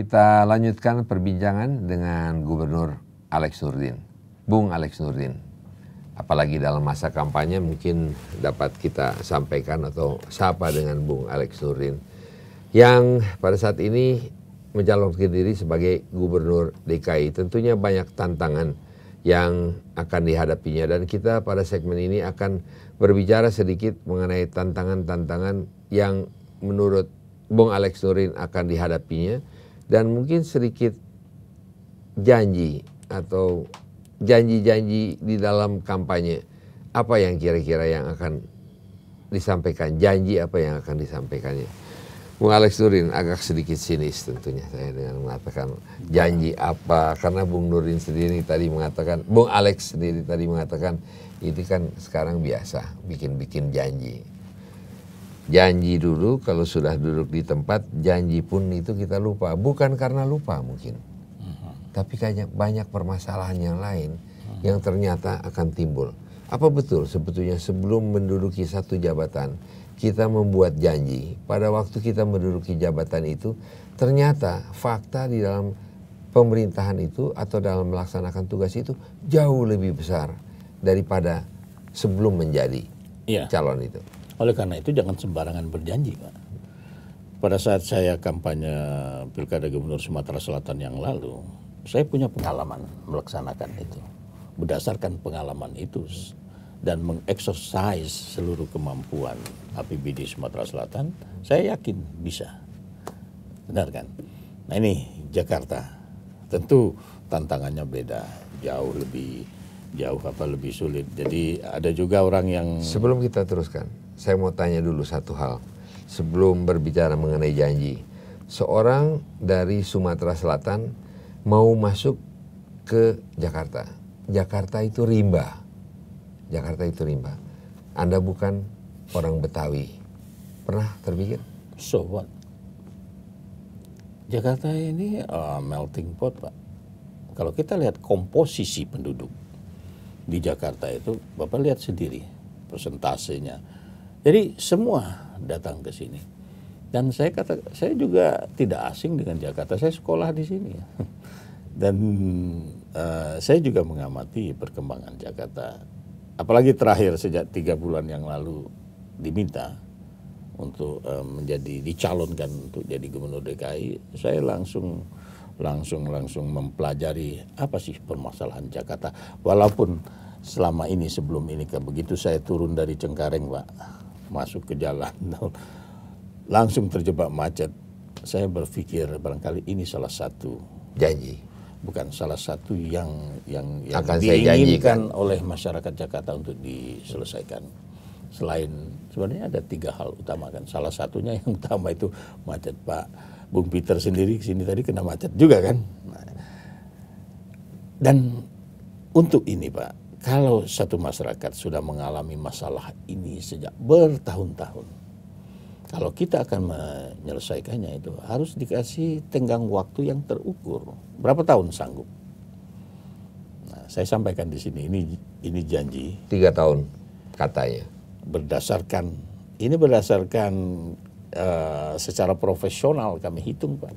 Kita lanjutkan perbincangan dengan Gubernur Alex Nurdin. Bung Alex Nurdin. Apalagi dalam masa kampanye mungkin dapat kita sampaikan atau sapa dengan Bung Alex Nurdin yang pada saat ini mencalonkan diri sebagai gubernur DKI. Tentunya banyak tantangan yang akan dihadapinya dan kita pada segmen ini akan berbicara sedikit mengenai tantangan-tantangan yang menurut Bung Alex Nurdin akan dihadapinya dan mungkin sedikit janji atau janji-janji di dalam kampanye apa yang kira-kira yang akan disampaikan janji apa yang akan disampaikannya Bung Alex Nurin agak sedikit sinis tentunya saya dengan mengatakan janji apa karena Bung Nurin sendiri tadi mengatakan Bung Alex sendiri tadi mengatakan ini kan sekarang biasa bikin-bikin janji janji dulu kalau sudah duduk di tempat janji pun itu kita lupa bukan karena lupa mungkin mhm. tapi banyak banyak permasalahan yang lain mhm. yang ternyata akan timbul apa betul sebetulnya sebelum menduduki satu jabatan kita membuat janji pada waktu kita menduduki jabatan itu ternyata fakta di dalam pemerintahan itu atau dalam melaksanakan tugas itu jauh lebih besar daripada sebelum menjadi yeah. calon itu oleh karena itu jangan sembarangan berjanji, Pak. Pada saat saya kampanye Pilkada Gubernur Sumatera Selatan yang lalu, saya punya pengalaman melaksanakan itu. Berdasarkan pengalaman itu dan mengeksersis seluruh kemampuan APBD Sumatera Selatan, saya yakin bisa. Benar kan? Nah ini Jakarta. Tentu tantangannya beda, jauh lebih jauh apa lebih sulit. Jadi ada juga orang yang sebelum kita teruskan saya mau tanya dulu satu hal sebelum berbicara mengenai janji. Seorang dari Sumatera Selatan mau masuk ke Jakarta. Jakarta itu rimba. Jakarta itu rimba. Anda bukan orang Betawi. Pernah terpikir? So what? Jakarta ini uh, melting pot, Pak. Kalau kita lihat komposisi penduduk di Jakarta itu, Bapak lihat sendiri persentasenya jadi semua datang ke sini. Dan saya kata saya juga tidak asing dengan Jakarta. Saya sekolah di sini. Dan uh, saya juga mengamati perkembangan Jakarta. Apalagi terakhir sejak tiga bulan yang lalu diminta untuk uh, menjadi dicalonkan untuk jadi gubernur DKI, saya langsung langsung langsung mempelajari apa sih permasalahan Jakarta. Walaupun selama ini sebelum ini kan begitu saya turun dari Cengkareng, Pak masuk ke jalan langsung terjebak macet saya berpikir barangkali ini salah satu janji bukan salah satu yang yang, yang Akan diinginkan oleh masyarakat Jakarta untuk diselesaikan. Selain sebenarnya ada tiga hal utama kan. Salah satunya yang utama itu macet Pak Bung Peter sendiri sini tadi kena macet juga kan. Dan untuk ini Pak, kalau satu masyarakat sudah mengalami masalah ini sejak bertahun-tahun, kalau kita akan menyelesaikannya itu harus dikasih tenggang waktu yang terukur. Berapa tahun sanggup? Nah, saya sampaikan di sini ini ini janji. Tiga tahun katanya. Berdasarkan ini berdasarkan uh, secara profesional kami hitung pak.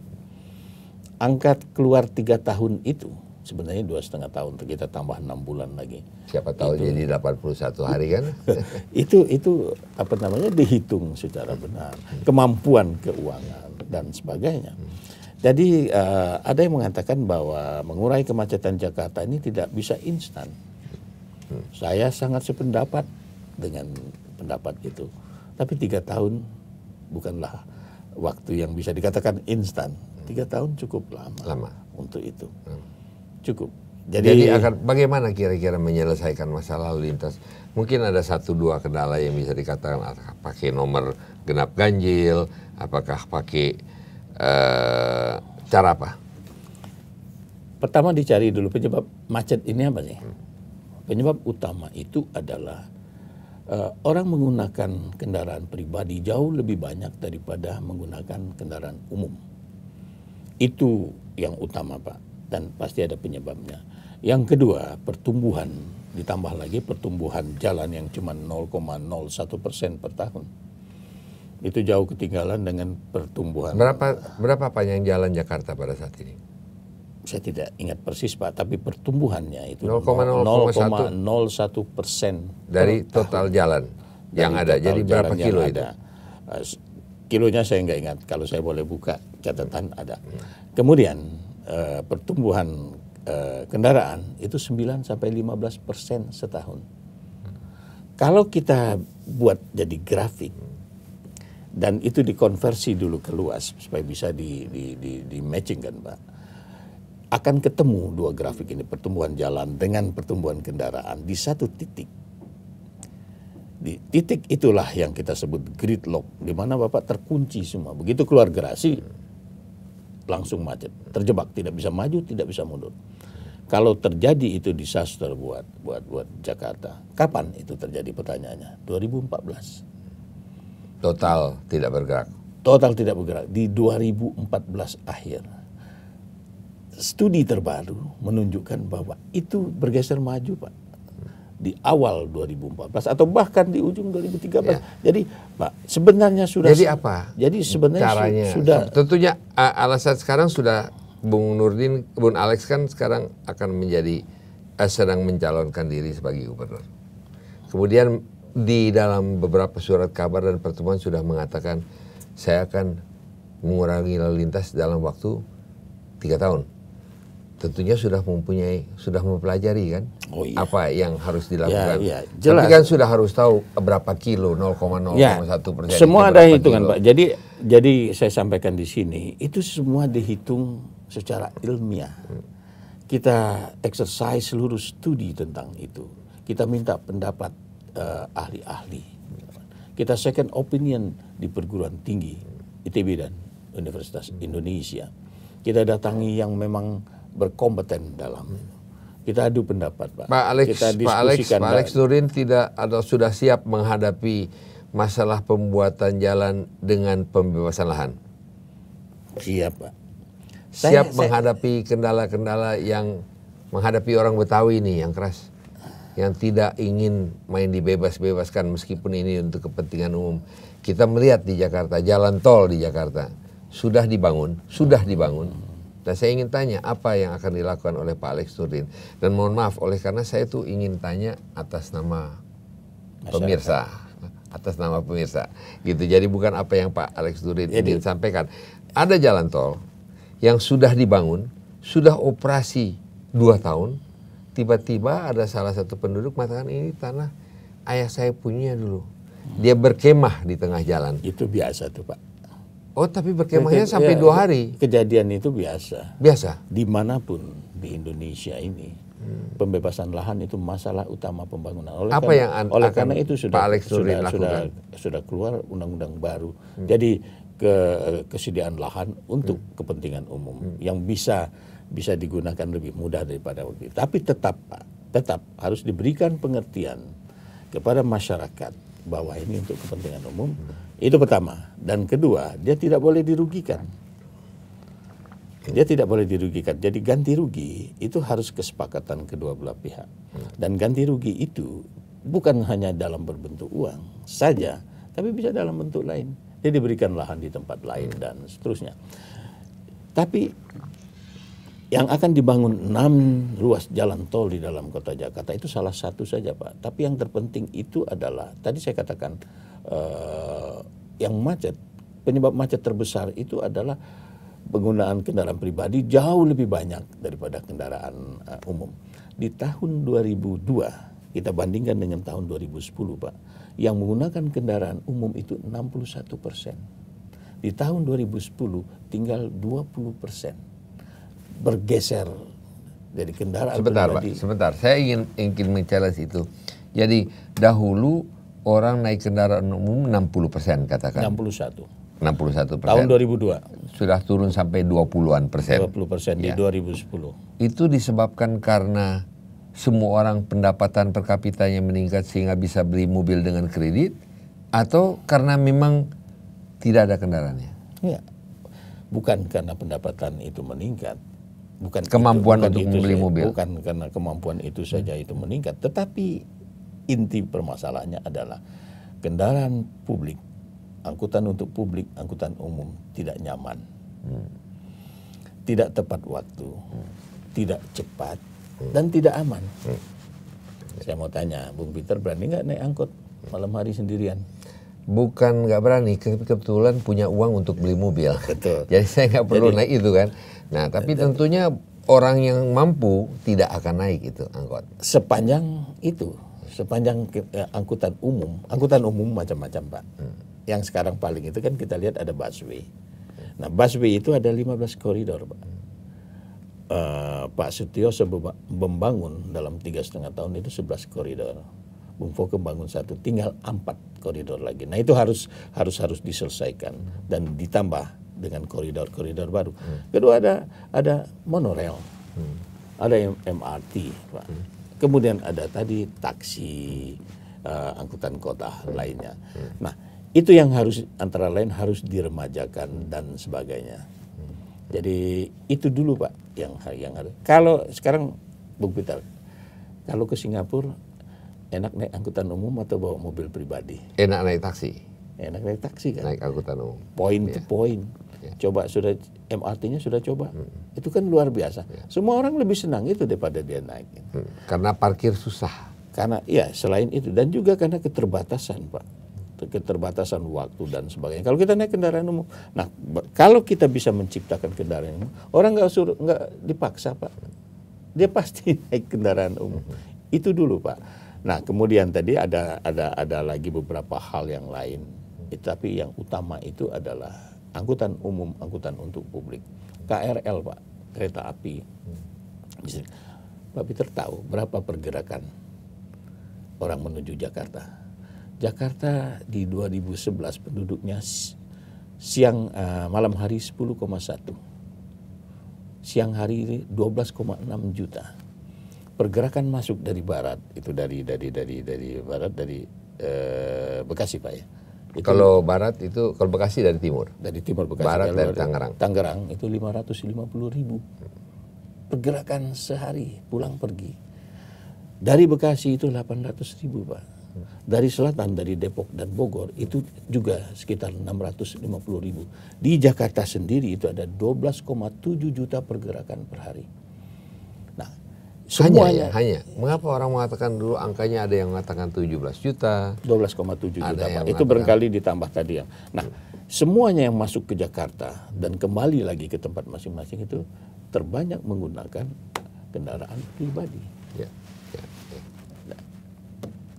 Angkat keluar tiga tahun itu sebenarnya dua setengah tahun kita tambah enam bulan lagi. Siapa tahu itu, jadi 81 hari kan? itu itu apa namanya dihitung secara benar kemampuan keuangan dan sebagainya. Jadi uh, ada yang mengatakan bahwa mengurai kemacetan Jakarta ini tidak bisa instan. Saya sangat sependapat dengan pendapat itu. Tapi tiga tahun bukanlah waktu yang bisa dikatakan instan. Tiga tahun cukup lama, lama. untuk itu. Hmm cukup. Jadi, Jadi akan bagaimana kira-kira menyelesaikan masalah lalu lintas? Mungkin ada satu dua kendala yang bisa dikatakan pakai nomor genap ganjil, apakah pakai uh, cara apa? Pertama dicari dulu penyebab macet ini apa sih? Hmm. Penyebab utama itu adalah uh, orang menggunakan kendaraan pribadi jauh lebih banyak daripada menggunakan kendaraan umum. Itu yang utama, Pak dan pasti ada penyebabnya. Yang kedua, pertumbuhan ditambah lagi pertumbuhan jalan yang cuma 0,01 persen per tahun. Itu jauh ketinggalan dengan pertumbuhan. Berapa berapa panjang jalan Jakarta pada saat ini? Saya tidak ingat persis Pak, tapi pertumbuhannya itu 0,01 persen dari total tahun. jalan yang ada. Jadi berapa kilo itu? Ada. Eh, kilonya saya nggak ingat. Kalau saya boleh buka catatan ada. Kemudian Eh, pertumbuhan eh, kendaraan itu 9 sampai 15 persen setahun. Kalau kita buat jadi grafik dan itu dikonversi dulu ke luas supaya bisa di, di, di, di matching kan Pak akan ketemu dua grafik ini pertumbuhan jalan dengan pertumbuhan kendaraan di satu titik. Di titik itulah yang kita sebut gridlock di mana Bapak terkunci semua. Begitu keluar gerasi langsung macet, terjebak, tidak bisa maju, tidak bisa mundur. Kalau terjadi itu disaster buat buat buat Jakarta. Kapan itu terjadi pertanyaannya? 2014. Total tidak bergerak. Total tidak bergerak di 2014 akhir. Studi terbaru menunjukkan bahwa itu bergeser maju, Pak di awal 2014 atau bahkan di ujung 2013. Ya. Jadi Pak sebenarnya sudah Jadi apa? Jadi sebenarnya caranya, su sudah tentunya alasan sekarang sudah Bung Nurdin Bung Alex kan sekarang akan menjadi eh, sedang mencalonkan diri sebagai gubernur. Kemudian di dalam beberapa surat kabar dan pertemuan sudah mengatakan saya akan mengurangi lalu lintas dalam waktu tiga tahun tentunya sudah mempunyai sudah mempelajari kan oh, iya. apa yang harus ya, dilakukan. Ya, ya. Jelas. Tapi kan sudah harus tahu berapa kilo 0,01 ya. persen. Semua ada hitungan kilo. pak. Jadi jadi saya sampaikan di sini itu semua dihitung secara ilmiah. Hmm. Kita exercise seluruh studi tentang itu. Kita minta pendapat uh, ahli-ahli. Kita second opinion di perguruan tinggi ITB dan Universitas Indonesia. Kita datangi yang memang berkompeten dalam kita adu pendapat pak. Pak Alex, kita Pak Alex, Pak Alex Nurin tidak atau sudah siap menghadapi masalah pembuatan jalan dengan pembebasan lahan. Siap pak. Siap saya, menghadapi kendala-kendala yang menghadapi orang Betawi ini yang keras, yang tidak ingin main dibebas-bebaskan meskipun ini untuk kepentingan umum. Kita melihat di Jakarta jalan tol di Jakarta sudah dibangun, sudah dibangun. Nah saya ingin tanya apa yang akan dilakukan oleh Pak Alex Turdin dan mohon maaf oleh karena saya tuh ingin tanya atas nama pemirsa atas nama pemirsa gitu jadi bukan apa yang Pak Alex Turdin jadi, ingin sampaikan ada jalan tol yang sudah dibangun sudah operasi dua tahun tiba-tiba ada salah satu penduduk mengatakan ini tanah ayah saya punya dulu dia berkemah di tengah jalan itu biasa tuh Pak Oh, tapi berkemahnya sampai ya, dua hari. Kejadian itu biasa. Biasa. Dimanapun di Indonesia ini, hmm. pembebasan lahan itu masalah utama pembangunan. Oleh Apa karena, yang an- oleh karena itu sudah Pak Alex sudah, sudah sudah keluar undang-undang baru. Hmm. Jadi ke kesediaan lahan untuk hmm. kepentingan umum hmm. yang bisa bisa digunakan lebih mudah daripada waktu Tapi tetap tetap harus diberikan pengertian kepada masyarakat bawah ini untuk kepentingan umum. Itu pertama. Dan kedua, dia tidak boleh dirugikan. Dia tidak boleh dirugikan. Jadi ganti rugi itu harus kesepakatan kedua belah pihak. Dan ganti rugi itu bukan hanya dalam berbentuk uang saja, tapi bisa dalam bentuk lain. Dia diberikan lahan di tempat lain dan seterusnya. Tapi yang akan dibangun enam ruas jalan tol di dalam kota Jakarta itu salah satu saja Pak. Tapi yang terpenting itu adalah tadi saya katakan eh, yang macet penyebab macet terbesar itu adalah penggunaan kendaraan pribadi jauh lebih banyak daripada kendaraan uh, umum. Di tahun 2002 kita bandingkan dengan tahun 2010 Pak, yang menggunakan kendaraan umum itu 61 persen. Di tahun 2010 tinggal 20 persen bergeser dari kendaraan sebentar pribadi. Pak, sebentar. Saya ingin ingin mencalas itu. Jadi dahulu orang naik kendaraan umum 60% persen katakan. 61. 61 persen. Tahun 2002. Sudah turun sampai 20-an persen. 20 persen ya. di 2010. Itu disebabkan karena semua orang pendapatan per kapitanya meningkat sehingga bisa beli mobil dengan kredit atau karena memang tidak ada kendaraannya? Ya. Bukan karena pendapatan itu meningkat, bukan kemampuan itu, untuk membeli mobil. Bukan karena kemampuan itu saja itu meningkat, tetapi inti permasalahannya adalah kendaraan publik, angkutan untuk publik, angkutan umum tidak nyaman. Hmm. Tidak tepat waktu, hmm. tidak cepat hmm. dan tidak aman. Hmm. Saya mau tanya, Bung Peter berani nggak naik angkot malam hari sendirian? bukan nggak berani, kebetulan punya uang untuk beli mobil. Betul. Jadi saya nggak perlu Jadi, naik itu kan. Nah, tapi iya, iya. tentunya orang yang mampu tidak akan naik itu angkot. Sepanjang itu, sepanjang eh, angkutan umum, angkutan umum macam-macam, Pak. Hmm. Yang sekarang paling itu kan kita lihat ada busway. Nah, busway itu ada 15 koridor, Pak. Uh, Pak Sutioso membangun dalam tiga setengah tahun itu 11 koridor. Bung Foke bangun satu, tinggal empat koridor lagi. Nah itu harus harus harus diselesaikan dan ditambah dengan koridor-koridor baru. Hmm. Kedua ada ada monorail hmm. ada MRT, Pak. Hmm. kemudian ada tadi taksi, uh, angkutan kota hmm. lainnya. Hmm. Nah itu yang harus antara lain harus diremajakan dan sebagainya. Hmm. Jadi itu dulu pak yang yang harus. Kalau sekarang Bung Peter, kalau ke Singapura enak naik angkutan umum atau bawa mobil pribadi? Enak naik taksi. Enak naik taksi kan. Naik angkutan umum. Poin ya. to iya. point yeah. coba sudah MRT-nya sudah coba hmm. itu kan luar biasa yeah. semua orang lebih senang itu daripada dia naik hmm. karena parkir susah karena ya selain itu dan juga karena keterbatasan pak keterbatasan waktu dan sebagainya. Kalau kita naik kendaraan umum, nah kalau kita bisa menciptakan kendaraan umum, orang nggak suruh nggak dipaksa pak, dia pasti naik kendaraan umum. Hmm. Itu dulu pak. Nah kemudian tadi ada ada ada lagi beberapa hal yang lain, tapi yang utama itu adalah angkutan umum, angkutan untuk publik. KRL Pak, kereta api. Listrik. Hmm. Pak Peter tahu berapa pergerakan orang menuju Jakarta. Jakarta di 2011 penduduknya siang uh, malam hari 10,1. Siang hari 12,6 juta. Pergerakan masuk dari barat itu dari dari dari dari barat dari eh, Bekasi Pak ya itu, kalau barat itu kalau Bekasi dari timur. Dari timur Bekasi. Barat dari Tangerang. Tangerang itu 550 ribu pergerakan sehari pulang pergi. Dari Bekasi itu 800 ribu pak. Dari selatan dari Depok dan Bogor itu juga sekitar 650 ribu. Di Jakarta sendiri itu ada 12,7 juta pergerakan per hari. Semuanya. Hanya, hanya. Mengapa orang mengatakan dulu angkanya ada yang mengatakan 17 juta. 12,7 juta. Pak. Itu berkali ditambah tadi ya. Nah, semuanya yang masuk ke Jakarta dan kembali lagi ke tempat masing-masing itu terbanyak menggunakan kendaraan pribadi. Ya, ya, ya. Nah,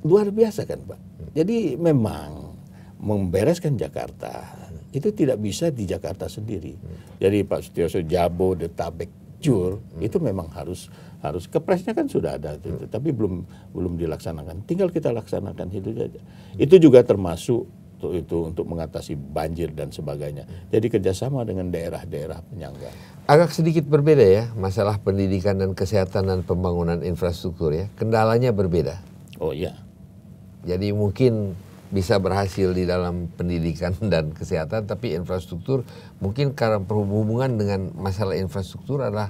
luar biasa kan Pak. Jadi memang membereskan Jakarta itu tidak bisa di Jakarta sendiri. Hmm. Jadi Pak Sutioso Jabo, Detabek, jujur hmm. itu memang harus harus kepresnya kan sudah ada hmm. tapi belum belum dilaksanakan tinggal kita laksanakan itu saja hmm. itu juga termasuk itu, itu untuk mengatasi banjir dan sebagainya hmm. jadi kerjasama dengan daerah-daerah penyangga agak sedikit berbeda ya masalah pendidikan dan kesehatan dan pembangunan infrastruktur ya kendalanya berbeda oh iya jadi mungkin bisa berhasil di dalam pendidikan dan kesehatan, tapi infrastruktur mungkin karena perhubungan dengan masalah infrastruktur adalah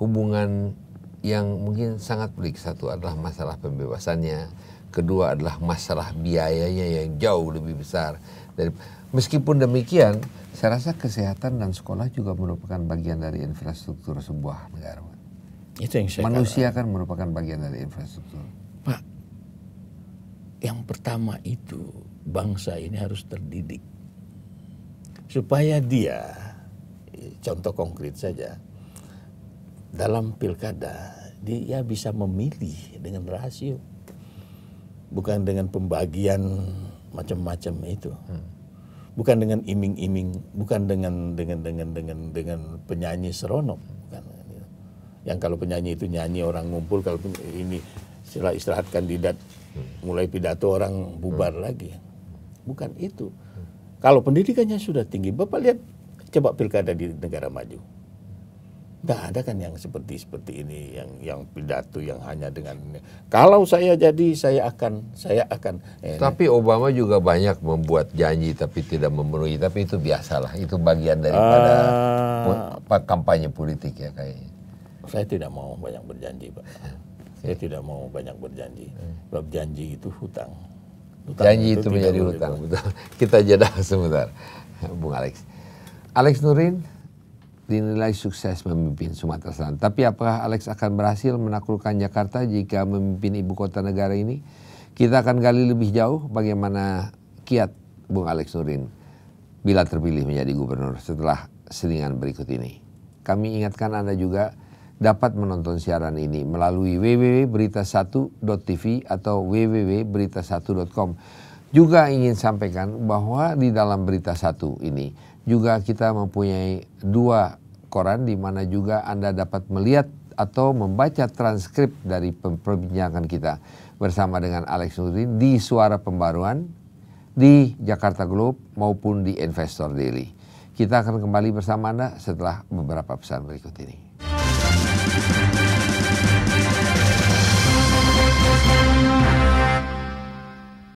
hubungan yang mungkin sangat pelik. Satu adalah masalah pembebasannya, kedua adalah masalah biayanya yang jauh lebih besar. Dari, meskipun demikian, saya rasa kesehatan dan sekolah juga merupakan bagian dari infrastruktur sebuah negara. Itu yang saya Manusia kan merupakan bagian dari infrastruktur. Pak, yang pertama itu bangsa ini harus terdidik. Supaya dia, contoh konkret saja, dalam pilkada dia bisa memilih dengan rasio. Bukan dengan pembagian macam-macam itu. Hmm. Bukan dengan iming-iming, bukan dengan dengan dengan dengan dengan penyanyi seronok. Bukan. Yang kalau penyanyi itu nyanyi orang ngumpul, kalau ini istilah istirahat kandidat mulai pidato orang bubar lagi. Bukan itu. Kalau pendidikannya sudah tinggi, Bapak lihat coba pilkada di negara maju. Tidak ada kan yang seperti seperti ini, yang yang pidato yang hanya dengan ini. kalau saya jadi saya akan saya akan. Eh, tapi Obama juga banyak membuat janji tapi tidak memenuhi. Tapi itu biasalah, itu bagian daripada uh, kampanye politik ya kayaknya. Saya tidak mau banyak berjanji, Pak. Saya tidak mau banyak berjanji. Sebab janji itu hutang. hutang janji itu, itu menjadi hutang, betul. Kita jeda sebentar, Bung Alex. Alex Nurin dinilai sukses memimpin Sumatera Selatan. Tapi apakah Alex akan berhasil menaklukkan Jakarta jika memimpin ibu kota negara ini? Kita akan gali lebih jauh bagaimana kiat Bung Alex Nurin bila terpilih menjadi gubernur setelah selingan berikut ini. Kami ingatkan Anda juga dapat menonton siaran ini melalui www.berita1.tv atau www.berita1.com. Juga ingin sampaikan bahwa di dalam Berita Satu ini juga kita mempunyai dua koran di mana juga Anda dapat melihat atau membaca transkrip dari perbincangan kita bersama dengan Alex Nurdin di Suara Pembaruan, di Jakarta Globe maupun di Investor Daily. Kita akan kembali bersama Anda setelah beberapa pesan berikut ini.